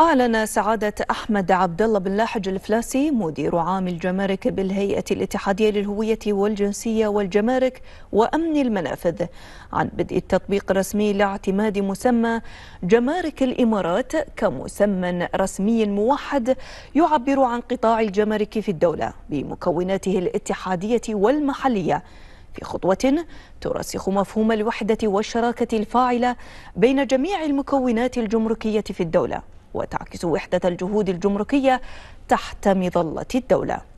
أعلن سعادة أحمد عبد الله بن لاحج الفلاسي مدير عام الجمارك بالهيئة الاتحادية للهوية والجنسية والجمارك وأمن المنافذ عن بدء التطبيق الرسمي لاعتماد مسمى جمارك الإمارات كمسمى رسمي موحد يعبر عن قطاع الجمارك في الدولة بمكوناته الاتحادية والمحلية في خطوة ترسخ مفهوم الوحدة والشراكة الفاعلة بين جميع المكونات الجمركية في الدولة وتعكس وحدة الجهود الجمركية تحت مظلة الدولة